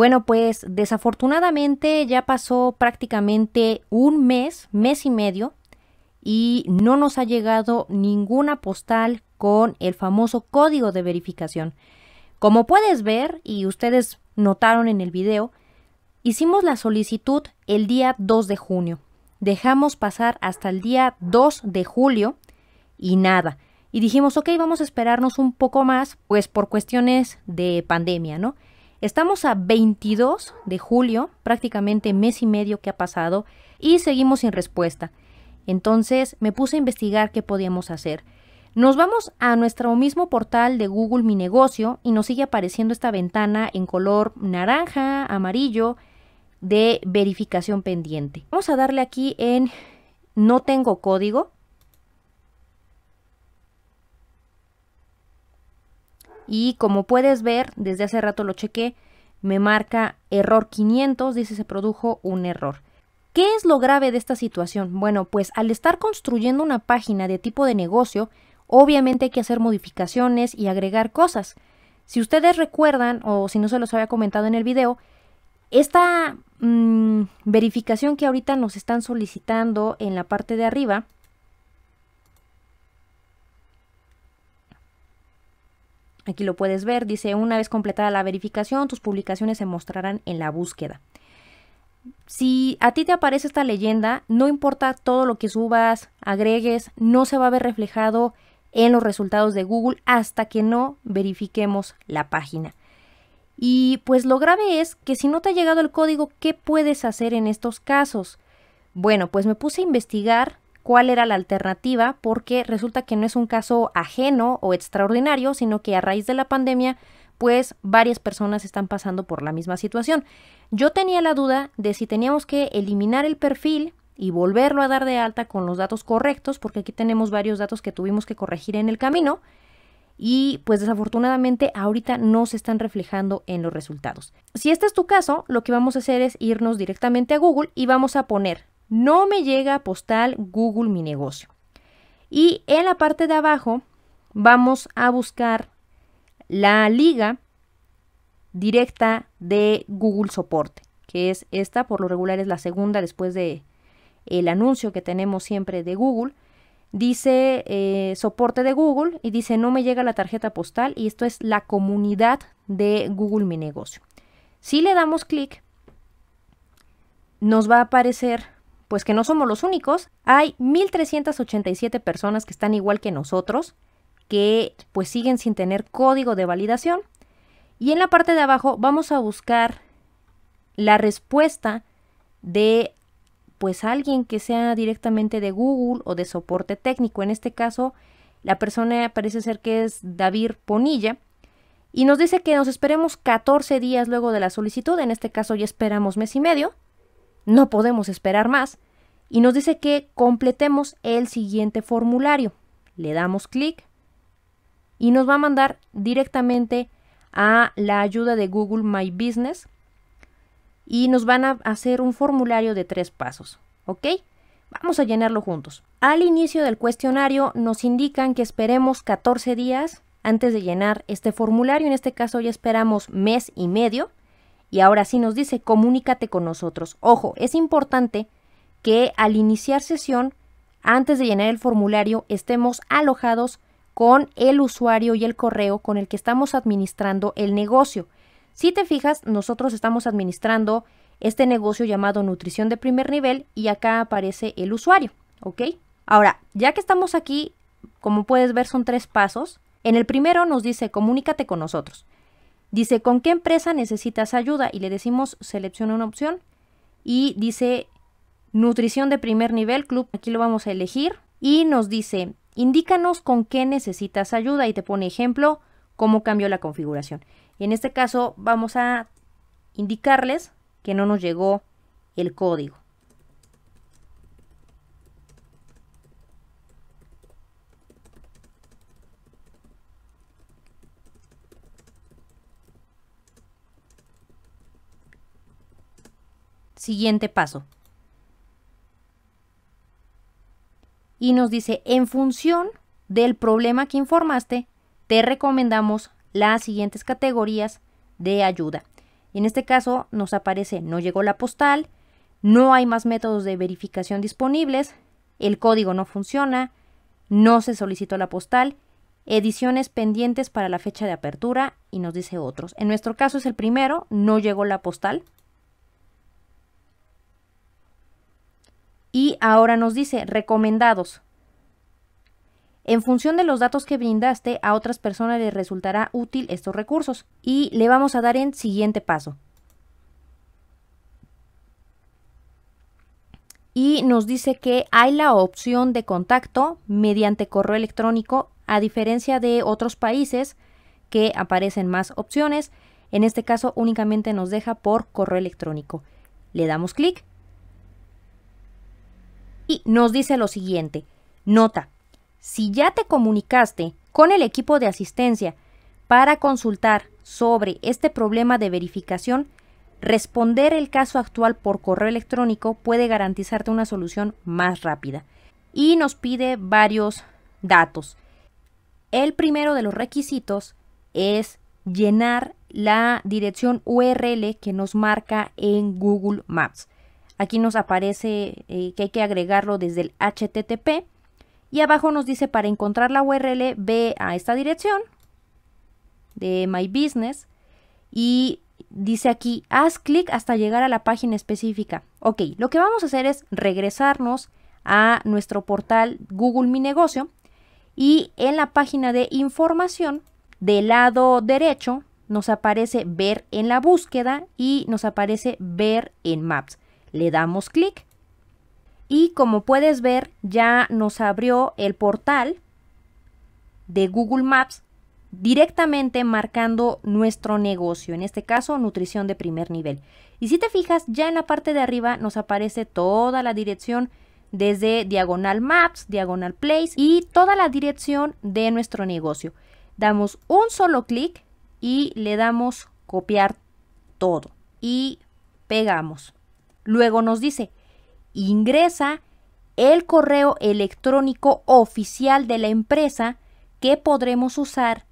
Bueno, pues desafortunadamente ya pasó prácticamente un mes, mes y medio, y no nos ha llegado ninguna postal con el famoso código de verificación. Como puedes ver, y ustedes notaron en el video, hicimos la solicitud el día 2 de junio. Dejamos pasar hasta el día 2 de julio y nada. Y dijimos, ok, vamos a esperarnos un poco más, pues por cuestiones de pandemia, ¿no? Estamos a 22 de julio, prácticamente mes y medio que ha pasado, y seguimos sin respuesta. Entonces me puse a investigar qué podíamos hacer. Nos vamos a nuestro mismo portal de Google Mi Negocio y nos sigue apareciendo esta ventana en color naranja, amarillo, de verificación pendiente. Vamos a darle aquí en No tengo código Y como puedes ver, desde hace rato lo chequé, me marca error 500, dice se produjo un error. ¿Qué es lo grave de esta situación? Bueno, pues al estar construyendo una página de tipo de negocio, obviamente hay que hacer modificaciones y agregar cosas. Si ustedes recuerdan, o si no se los había comentado en el video, esta mm, verificación que ahorita nos están solicitando en la parte de arriba Aquí lo puedes ver, dice, una vez completada la verificación, tus publicaciones se mostrarán en la búsqueda. Si a ti te aparece esta leyenda, no importa todo lo que subas, agregues, no se va a ver reflejado en los resultados de Google hasta que no verifiquemos la página. Y pues lo grave es que si no te ha llegado el código, ¿qué puedes hacer en estos casos? Bueno, pues me puse a investigar cuál era la alternativa, porque resulta que no es un caso ajeno o extraordinario, sino que a raíz de la pandemia, pues varias personas están pasando por la misma situación. Yo tenía la duda de si teníamos que eliminar el perfil y volverlo a dar de alta con los datos correctos, porque aquí tenemos varios datos que tuvimos que corregir en el camino y pues desafortunadamente ahorita no se están reflejando en los resultados. Si este es tu caso, lo que vamos a hacer es irnos directamente a Google y vamos a poner no me llega postal Google mi negocio. Y en la parte de abajo vamos a buscar la liga directa de Google Soporte, que es esta, por lo regular es la segunda después de el anuncio que tenemos siempre de Google. Dice eh, soporte de Google y dice no me llega la tarjeta postal y esto es la comunidad de Google Mi Negocio. Si le damos clic, nos va a aparecer pues que no somos los únicos. Hay 1.387 personas que están igual que nosotros, que pues siguen sin tener código de validación. Y en la parte de abajo vamos a buscar la respuesta de pues alguien que sea directamente de Google o de soporte técnico. En este caso, la persona parece ser que es David Ponilla. Y nos dice que nos esperemos 14 días luego de la solicitud, en este caso ya esperamos mes y medio, no podemos esperar más, y nos dice que completemos el siguiente formulario. Le damos clic y nos va a mandar directamente a la ayuda de Google My Business y nos van a hacer un formulario de tres pasos. ¿Ok? Vamos a llenarlo juntos. Al inicio del cuestionario nos indican que esperemos 14 días antes de llenar este formulario. En este caso ya esperamos mes y medio. Y ahora sí nos dice, comunícate con nosotros. Ojo, es importante que al iniciar sesión, antes de llenar el formulario, estemos alojados con el usuario y el correo con el que estamos administrando el negocio. Si te fijas, nosotros estamos administrando este negocio llamado nutrición de primer nivel y acá aparece el usuario, ¿ok? Ahora, ya que estamos aquí, como puedes ver son tres pasos. En el primero nos dice comunícate con nosotros. Dice, ¿con qué empresa necesitas ayuda? Y le decimos, selecciona una opción. Y dice, nutrición de primer nivel, club. Aquí lo vamos a elegir. Y nos dice, indícanos con qué necesitas ayuda. Y te pone ejemplo, cómo cambió la configuración. en este caso vamos a indicarles que no nos llegó el código. Siguiente paso. Y nos dice, en función del problema que informaste, te recomendamos las siguientes categorías de ayuda. En este caso nos aparece no llegó la postal, no hay más métodos de verificación disponibles, el código no funciona, no se solicitó la postal, ediciones pendientes para la fecha de apertura y nos dice otros. En nuestro caso es el primero, no llegó la postal, Y ahora nos dice recomendados. En función de los datos que brindaste, a otras personas les resultará útil estos recursos y le vamos a dar en siguiente paso. y nos dice que hay la opción de contacto mediante correo electrónico, a diferencia de otros países que aparecen más opciones. En este caso únicamente nos deja por correo electrónico. Le damos clic y nos dice lo siguiente. Nota, si ya te comunicaste con el equipo de asistencia para consultar sobre este problema de verificación, responder el caso actual por correo electrónico puede garantizarte una solución más rápida. Y nos pide varios datos. El primero de los requisitos es llenar la dirección URL que nos marca en Google Maps. Aquí nos aparece eh, que hay que agregarlo desde el HTTP. Y abajo nos dice para encontrar la URL ve a esta dirección de My Business y dice aquí haz clic hasta llegar a la página específica. Ok, lo que vamos a hacer es regresarnos a nuestro portal Google Mi Negocio y en la página de información del lado derecho nos aparece ver en la búsqueda y nos aparece ver en maps le damos clic. Y como puedes ver, ya nos abrió el portal de Google Maps directamente marcando nuestro negocio, en este caso nutrición de primer nivel. Y si te fijas, ya en la parte de arriba nos aparece toda la dirección desde diagonal maps, diagonal place y toda la dirección de nuestro negocio. Damos un solo clic y le damos copiar todo y pegamos. Luego nos dice, ingresa el correo electrónico oficial de la empresa que podremos usar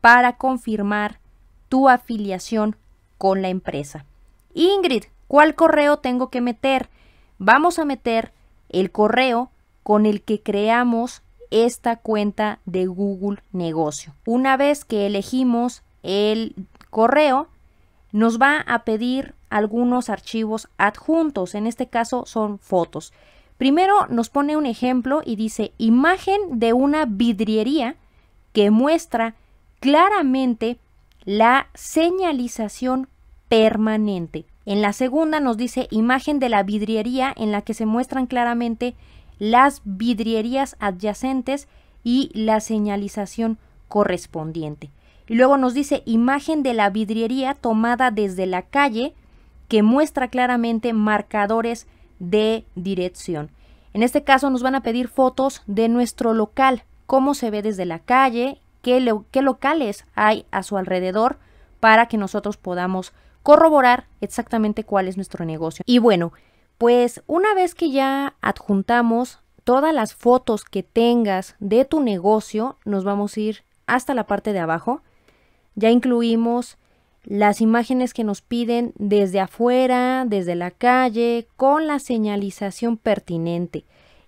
para confirmar tu afiliación con la empresa. Ingrid, ¿cuál correo tengo que meter? Vamos a meter el correo con el que creamos esta cuenta de Google Negocio. Una vez que elegimos el correo, nos va a pedir algunos archivos adjuntos, en este caso son fotos. Primero nos pone un ejemplo y dice imagen de una vidriería que muestra claramente la señalización permanente. En la segunda nos dice imagen de la vidriería en la que se muestran claramente las vidrierías adyacentes y la señalización correspondiente. Y luego nos dice imagen de la vidriería tomada desde la calle que muestra claramente marcadores de dirección. En este caso nos van a pedir fotos de nuestro local, cómo se ve desde la calle, qué, qué locales hay a su alrededor para que nosotros podamos corroborar exactamente cuál es nuestro negocio. Y bueno, pues una vez que ya adjuntamos todas las fotos que tengas de tu negocio, nos vamos a ir hasta la parte de abajo. Ya incluimos las imágenes que nos piden desde afuera, desde la calle, con la señalización pertinente.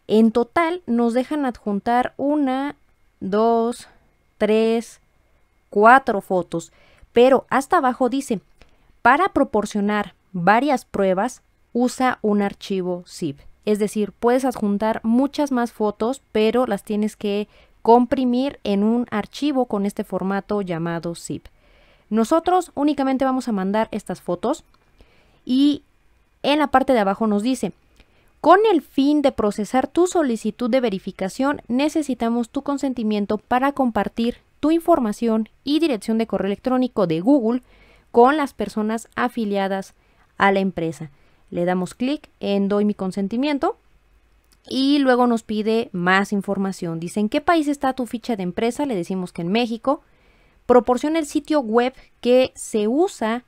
En total nos dejan adjuntar una, dos, tres, cuatro fotos, pero hasta abajo dice, para proporcionar varias pruebas, usa un archivo zip. Es decir, puedes adjuntar muchas más fotos, pero las tienes que comprimir en un archivo con este formato llamado zip. Nosotros únicamente vamos a mandar estas fotos y en la parte de abajo nos dice, con el fin de procesar tu solicitud de verificación, necesitamos tu consentimiento para compartir tu información y dirección de correo electrónico de Google con las personas afiliadas a la empresa. Le damos clic en Doy mi consentimiento y luego nos pide más información. Dice en qué país está tu ficha de empresa, le decimos que en México proporciona el sitio web que se usa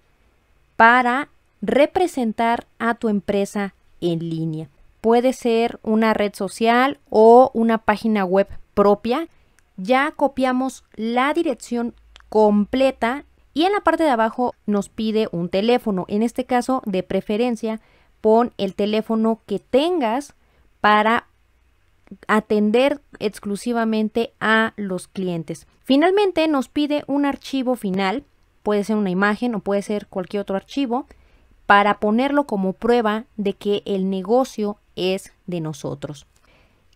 para representar a tu empresa en línea. Puede ser una red social o una página web propia. Ya copiamos la dirección completa y en la parte de abajo nos pide un teléfono. En este caso, de preferencia, pon el teléfono que tengas para atender exclusivamente a los clientes. Finalmente nos pide un archivo final, puede ser una imagen o puede ser cualquier otro archivo, para ponerlo como prueba de que el negocio es de nosotros.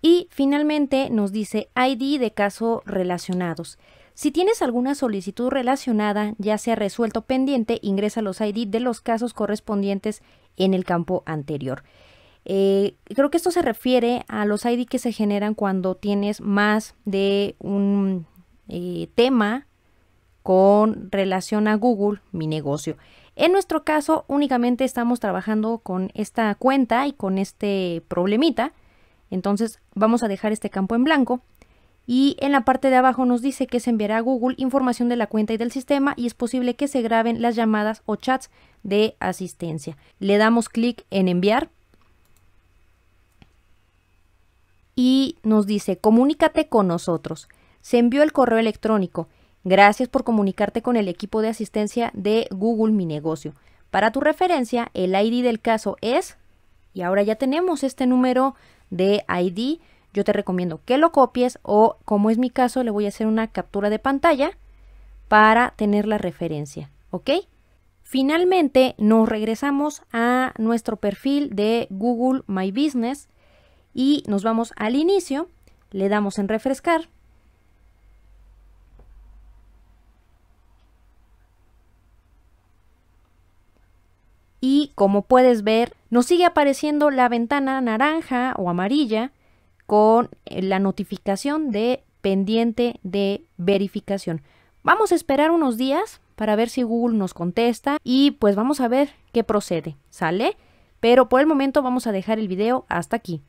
Y finalmente nos dice ID de casos relacionados. Si tienes alguna solicitud relacionada, ya sea resuelto pendiente, ingresa los ID de los casos correspondientes en el campo anterior. Eh, creo que esto se refiere a los ID que se generan cuando tienes más de un eh, tema con relación a Google, mi negocio. En nuestro caso, únicamente estamos trabajando con esta cuenta y con este problemita. Entonces, vamos a dejar este campo en blanco. Y en la parte de abajo nos dice que se enviará a Google información de la cuenta y del sistema y es posible que se graben las llamadas o chats de asistencia. Le damos clic en enviar y nos dice, comunícate con nosotros. Se envió el correo electrónico. Gracias por comunicarte con el equipo de asistencia de Google Mi Negocio. Para tu referencia, el ID del caso es, y ahora ya tenemos este número de ID, yo te recomiendo que lo copies o, como es mi caso, le voy a hacer una captura de pantalla para tener la referencia, ¿ok? Finalmente, nos regresamos a nuestro perfil de Google My Business y nos vamos al inicio, le damos en refrescar. Y como puedes ver, nos sigue apareciendo la ventana naranja o amarilla con eh, la notificación de pendiente de verificación. Vamos a esperar unos días para ver si Google nos contesta y pues vamos a ver qué procede, ¿sale? Pero por el momento vamos a dejar el video hasta aquí.